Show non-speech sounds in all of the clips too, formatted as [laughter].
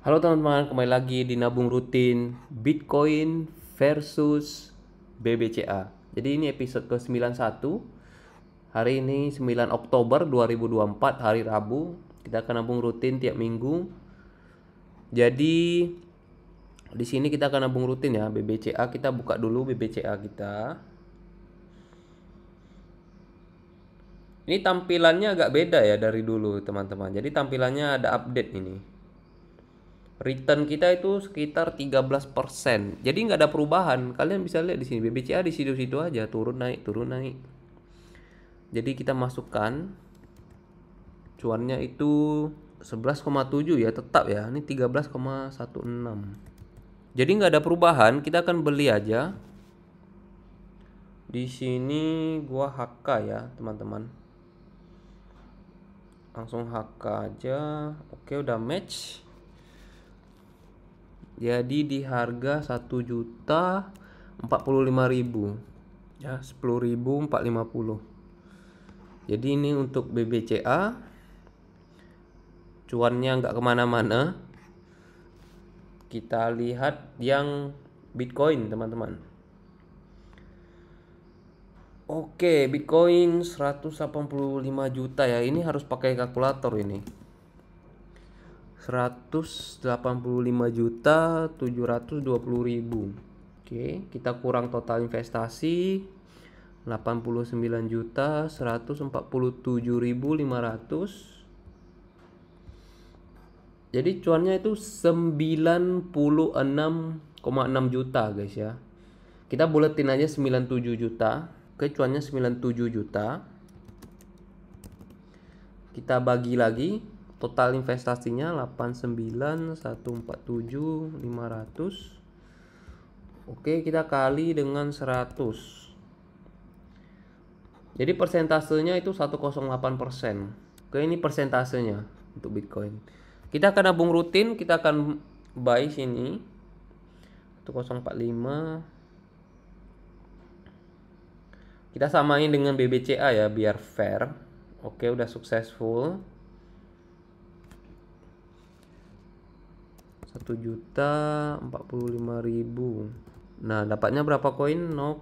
Halo teman-teman, kembali lagi di Nabung Rutin Bitcoin versus BBCA. Jadi ini episode ke-91. Hari ini 9 Oktober 2024, hari Rabu. Kita akan nabung rutin tiap minggu. Jadi di sini kita akan nabung rutin ya BBCA. Kita buka dulu BBCA kita. Ini tampilannya agak beda ya dari dulu, teman-teman. Jadi tampilannya ada update ini return kita itu sekitar 13%. Jadi nggak ada perubahan. Kalian bisa lihat di sini BBCA di situ-situ aja turun naik, turun naik. Jadi kita masukkan cuannya itu 11,7 ya tetap ya. Ini 13,16. Jadi nggak ada perubahan, kita akan beli aja. Di sini gua HK ya, teman-teman. Langsung HK aja. Oke, udah match jadi di harga satu juta empat puluh lima ribu ya sepuluh ribu empat lima puluh jadi ini untuk BBCA cuannya nggak kemana-mana kita lihat yang Bitcoin teman-teman Oke Bitcoin 185 juta ya ini harus pakai kalkulator ini 185 juta 720 ribu Oke kita kurang total investasi 89 juta 500 jadi cuannya itu 96,6 juta guys ya kita buletin aja 97 juta oke cuannya 97 juta kita bagi lagi total investasinya 89147500 oke kita kali dengan 100 jadi persentasenya itu 108% oke ini persentasenya untuk Bitcoin kita akan nabung rutin kita akan buy sini 1045 kita samain dengan BBCA ya biar fair oke udah successful 1 juta 45.000 ribu nah dapatnya berapa koin 0,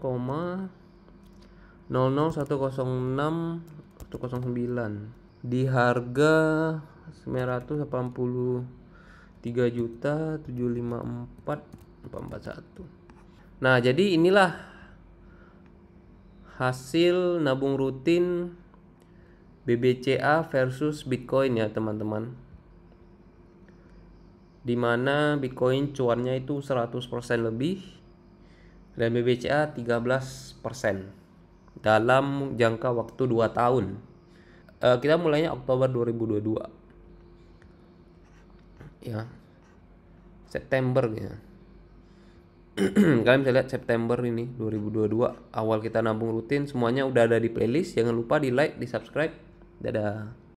di harga 983 juta 754 441 nah jadi inilah hasil nabung rutin BBCA versus Bitcoin ya teman-teman di mana Bitcoin cuannya itu 100% lebih dan BBCA 13% dalam jangka waktu 2 tahun uh, kita mulainya Oktober 2022 ya September ya [clears throat] kalian bisa lihat September ini 2022 awal kita nabung rutin semuanya udah ada di playlist jangan lupa di like di subscribe dadah